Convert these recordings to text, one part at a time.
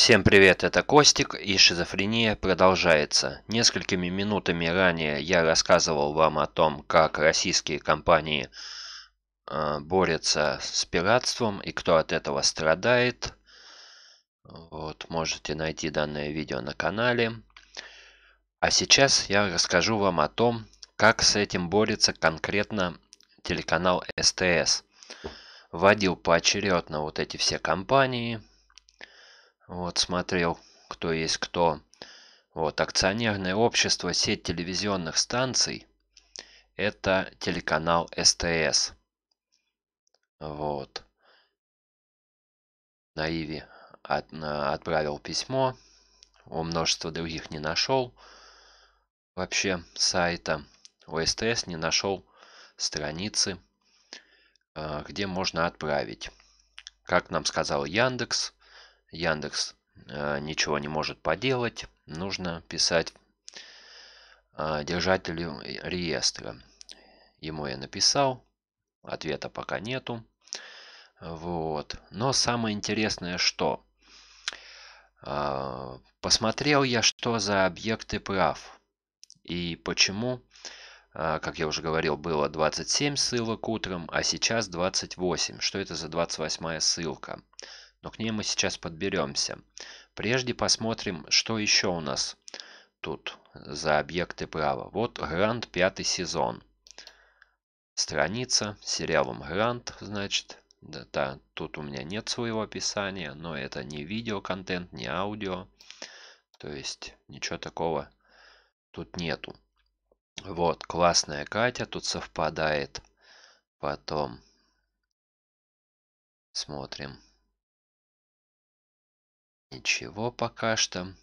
Всем привет, это Костик и шизофрения продолжается. Несколькими минутами ранее я рассказывал вам о том, как российские компании э, борются с пиратством и кто от этого страдает. Вот, можете найти данное видео на канале. А сейчас я расскажу вам о том, как с этим борется конкретно телеканал СТС. Вводил поочередно вот эти все компании – вот, смотрел, кто есть кто. Вот, акционерное общество «Сеть телевизионных станций» – это телеканал СТС. Вот. Наиви Иви от, отправил письмо. У множества других не нашел вообще сайта. У СТС не нашел страницы, э, где можно отправить. Как нам сказал Яндекс – Яндекс э, ничего не может поделать, нужно писать э, держателю реестра. Ему я написал, ответа пока нету. Вот. Но самое интересное, что э, посмотрел я, что за объекты прав и почему, как я уже говорил, было 27 ссылок утром, а сейчас 28. Что это за 28 ссылка? Но к ней мы сейчас подберемся. Прежде посмотрим, что еще у нас тут за объекты права. Вот Грант пятый сезон. Страница сериалом Грант, значит. Да, да, тут у меня нет своего описания, но это не видеоконтент, не аудио. То есть ничего такого тут нету. Вот, классная Катя тут совпадает. Потом смотрим. Ничего пока что.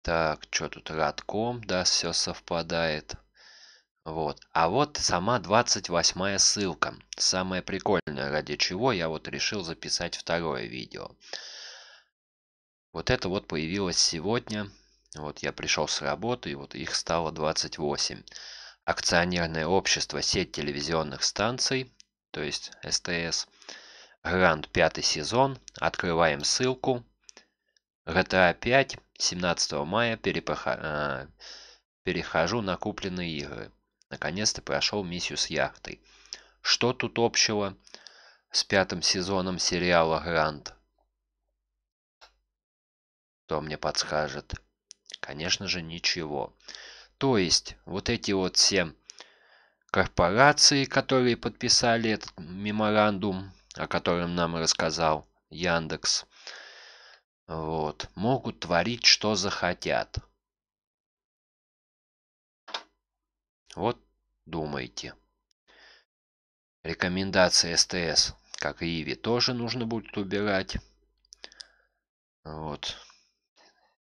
Так, что тут родком, да, все совпадает. Вот. А вот сама 28 ссылка. Самое прикольное, ради чего я вот решил записать второе видео. Вот это вот появилось сегодня. Вот я пришел с работы, и вот их стало 28. Акционерное общество «Сеть телевизионных станций», то есть СТС, Гранд пятый сезон. Открываем ссылку. GTA 5 17 мая перепоха... А, перехожу на купленные игры. Наконец-то прошел миссию с яхтой. Что тут общего с пятым сезоном сериала «Грант»? Кто мне подскажет? Конечно же, ничего. То есть, вот эти вот все корпорации, которые подписали этот меморандум, о котором нам рассказал Яндекс – вот. Могут творить, что захотят. Вот думайте. Рекомендации СТС, как и Иви, тоже нужно будет убирать. Вот.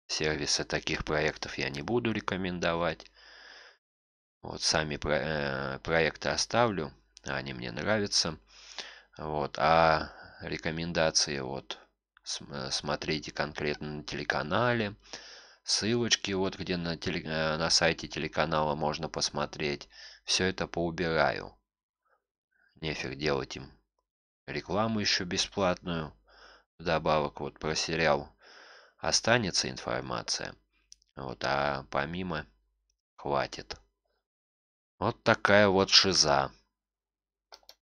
Сервисы таких проектов я не буду рекомендовать. Вот сами про, э, проекты оставлю. Они мне нравятся. Вот. А рекомендации вот Э, смотрите конкретно на телеканале. Ссылочки вот где на, теле, э, на сайте телеканала можно посмотреть. Все это поубираю. Нефиг делать им. Рекламу еще бесплатную. добавок вот про сериал останется информация. Вот, а помимо хватит. Вот такая вот шиза.